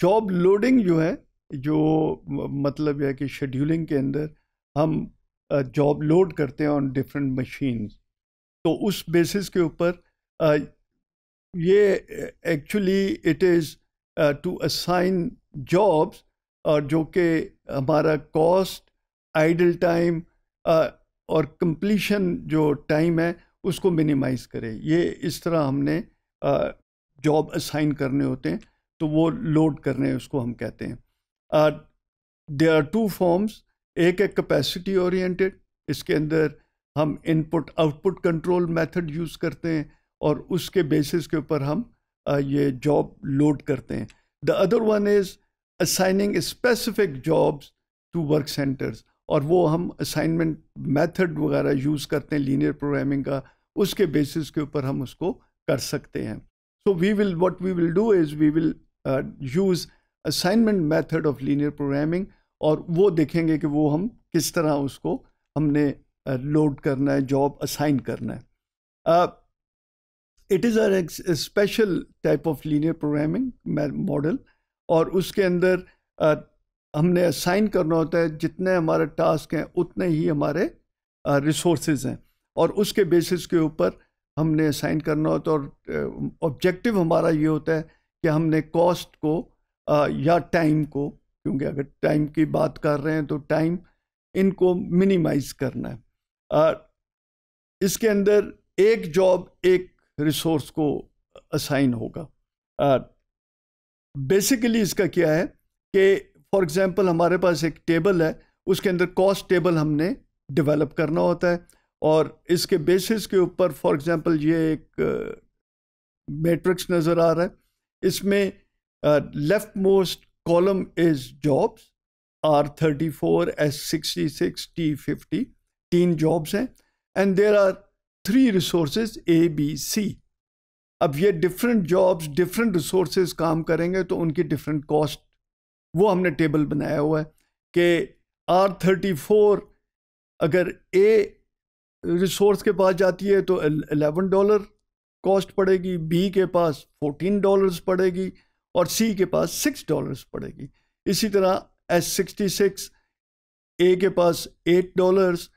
job loading जो है जो मतलब है कि शेड्यूलिंग के अंदर हम जॉब लोड करते हैं ऑन डिफरेंट मशीन तो उस बेसिस के ऊपर ये actually it is to assign jobs और जो कि हमारा कॉस्ट आइडल टाइम और कंप्लीशन जो टाइम है उसको मिनिमाइज करे ये इस तरह हमने जॉब असाइन करने होते हैं तो वो लोड करने उसको हम कहते हैं दे आर टू फॉर्म्स एक है कैपेसिटी ओरिएंटेड इसके अंदर हम input output control method use करते हैं और उसके बेसिस के ऊपर हम uh, ये जॉब लोड करते हैं the other one is assigning specific jobs to work centers और वो हम असाइनमेंट मेथड वगैरह यूज़ करते हैं लीनियर प्रोग्रामिंग का उसके बेसिस के ऊपर हम उसको कर सकते हैं so we will what we will do is we will use assignment method of linear programming और वो देखेंगे कि वो हम किस तरह उसको हमने लोड uh, करना है जॉब असाइन करना है it is a special type of linear programming model और उसके अंदर uh, हमने असाइन करना होता है जितने हमारे टास्क हैं उतने ही हमारे रिसोर्स uh, हैं और उसके बेसिस के ऊपर हमने असाइन करना होता है और ऑब्जेक्टिव uh, हमारा ये होता है कि हमने कॉस्ट को आ, या टाइम को क्योंकि अगर टाइम की बात कर रहे हैं तो टाइम इनको मिनिमाइज करना है इसके अंदर एक जॉब एक रिसोर्स को असाइन होगा बेसिकली इसका क्या है कि फॉर एग्जांपल हमारे पास एक टेबल है उसके अंदर कॉस्ट टेबल हमने डेवलप करना होता है और इसके बेसिस के ऊपर फॉर एग्जांपल ये एक मैट्रिक्स नज़र आ रहा है इसमें left most column is jobs are thirty four S sixty six T fifty तीन जॉब्स हैं and there are three resource A B C अब ये डिफरेंट जॉब्स डिफरेंट रिसोर्स काम करेंगे तो उनकी डिफरेंट कॉस्ट वो हमने टेबल बनाया हुआ है कि आर थर्टी फोर अगर ए रिसोर्स के पास जाती है तो एलेवन डॉलर कॉस्ट पड़ेगी बी के पास फोर्टीन डॉलर्स पड़ेगी और सी के पास सिक्स डॉलर्स पड़ेगी इसी तरह एस सिक्सटी सिक्स ए के पास एट डॉलर्स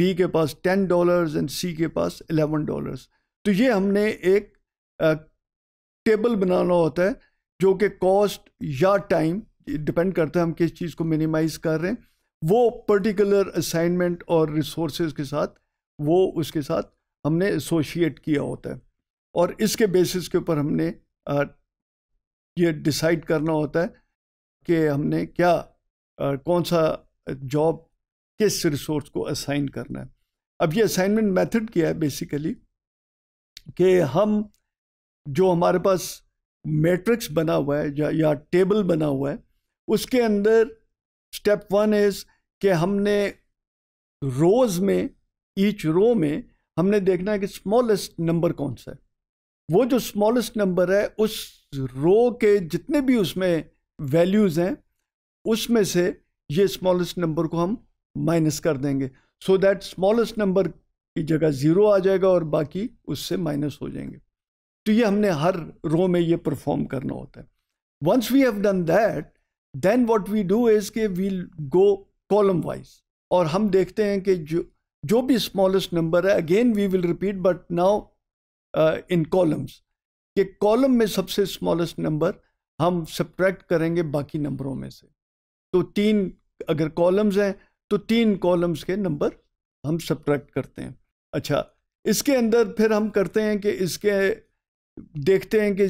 बी के पास टेन डॉलर्स एंड सी के पास एलेवन डॉलर्स तो ये हमने एक टेबल बनाना होता है जो कि कॉस्ट या टाइम डिपेंड करता है हम किस चीज़ को मिनिमाइज कर रहे हैं वो पर्टिकुलर असाइनमेंट और रिसोर्सेज के साथ वो उसके साथ हमने एसोशिएट किया होता है और इसके बेसिस के ऊपर हमने ये डिसाइड करना होता है कि हमने क्या कौन सा जॉब किस रिसोर्स को असाइन करना है अब ये असाइनमेंट मेथड क्या है बेसिकली कि हम जो हमारे पास मैट्रिक्स बना हुआ है या, या टेबल बना हुआ है उसके अंदर स्टेप वन इज़ कि हमने रोज़ में ईच रो में हमने देखना है कि स्मॉलेस्ट नंबर कौन सा है वो जो स्मॉलेस्ट नंबर है उस रो के जितने भी उसमें वैल्यूज़ हैं उसमें से ये स्मॉलेस्ट नंबर को हम माइनस कर देंगे सो दैट स्मॉलेस्ट नंबर की जगह ज़ीरो आ जाएगा और बाकी उससे माइनस हो जाएंगे तो ये हमने हर रो में ये परफॉर्म करना होता है once we have done that then what we do is के वी गो कॉलम वाइज और हम देखते हैं कि जो जो भी स्मॉलेस्ट नंबर है again we will repeat but now in columns कि कॉलम में सबसे स्मॉलेस्ट नंबर हम सब्ट्रैक्ट करेंगे बाकी नंबरों में से तो तीन अगर कॉलम्स हैं तो तीन कॉलम्स के नंबर हम सब्ट्रैक्ट करते हैं अच्छा इसके अंदर फिर हम करते हैं कि इसके देखते हैं कि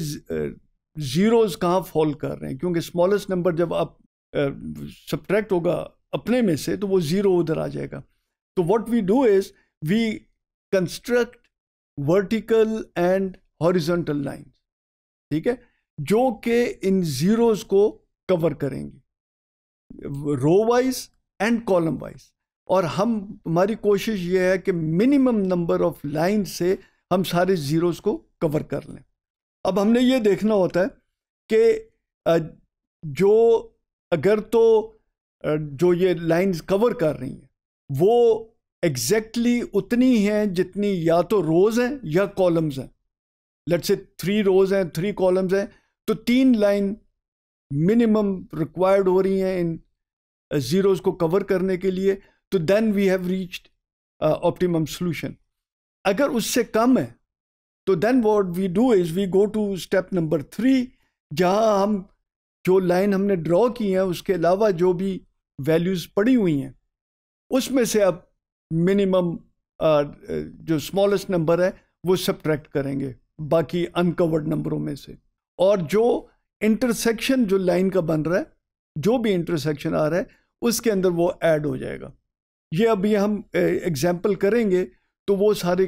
ज़ीरोज़ कहाँ फॉल कर रहे हैं क्योंकि स्मॉलेस्ट नंबर जब आप सब्ट्रैक्ट होगा अपने में से तो वो ज़ीरो उधर आ जाएगा तो what we do is we construct vertical and horizontal line ठीक है जो कि इन जीरोस को कवर करेंगे row wise and column wise और हम हमारी कोशिश ये है कि मिनिमम नंबर ऑफ लाइन से हम सारे ज़ीरोज़ को कवर कर लें अब हमने ये देखना होता है कि जो अगर तो जो ये लाइंस कवर कर रही हैं वो एग्जैक्टली exactly उतनी हैं जितनी या तो रोज़ हैं या कॉलम्स हैं लेट से थ्री रोज़ हैं थ्री कॉलम्स हैं तो तीन लाइन मिनिमम रिक्वायर्ड हो रही हैं इन ज़ीरोज़ uh, को कवर करने के लिए तो then we have reached optimum solution अगर उससे कम है तो then what we do is we go to step number three जहाँ हम जो लाइन हमने ड्रॉ की है उसके अलावा जो भी वैल्यूज़ पड़ी हुई हैं उसमें से अब मिनिमम जो स्मॉलेस्ट नंबर है वो सब्ट्रैक्ट करेंगे बाकी अनकवर्ड नंबरों में से और जो इंटरसेक्शन जो लाइन का बन रहा है जो भी इंटरसेक्शन आ रहा है उसके अंदर वो ऐड हो जाएगा ये अभी हम एग्जाम्पल करेंगे तो वो सारे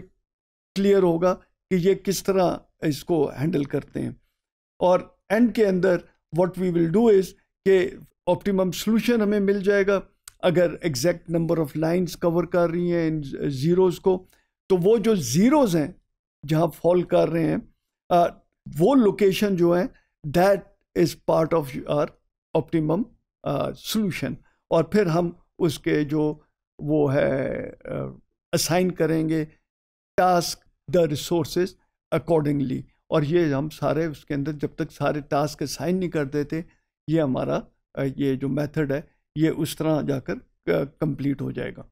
क्लियर होगा कि ये किस तरह इसको हैंडल करते हैं और एंड के अंदर what we will do is के ऑप्टिमम सॉल्यूशन हमें मिल जाएगा अगर exact number of lines cover कर रही हैं इन ज़ीरोज़ को तो वो जो ज़ीरोज़ हैं जहाँ फॉल कर रहे हैं आ, वो लोकेशन जो है that is part of our optimum solution और फिर हम उसके जो वो है असाइन करेंगे टास्क द रिसोर्सेज अकॉर्डिंगली और ये हम सारे उसके अंदर जब तक सारे टास्क असाइन नहीं कर देते ये हमारा ये जो मेथड है ये उस तरह जाकर कंप्लीट हो जाएगा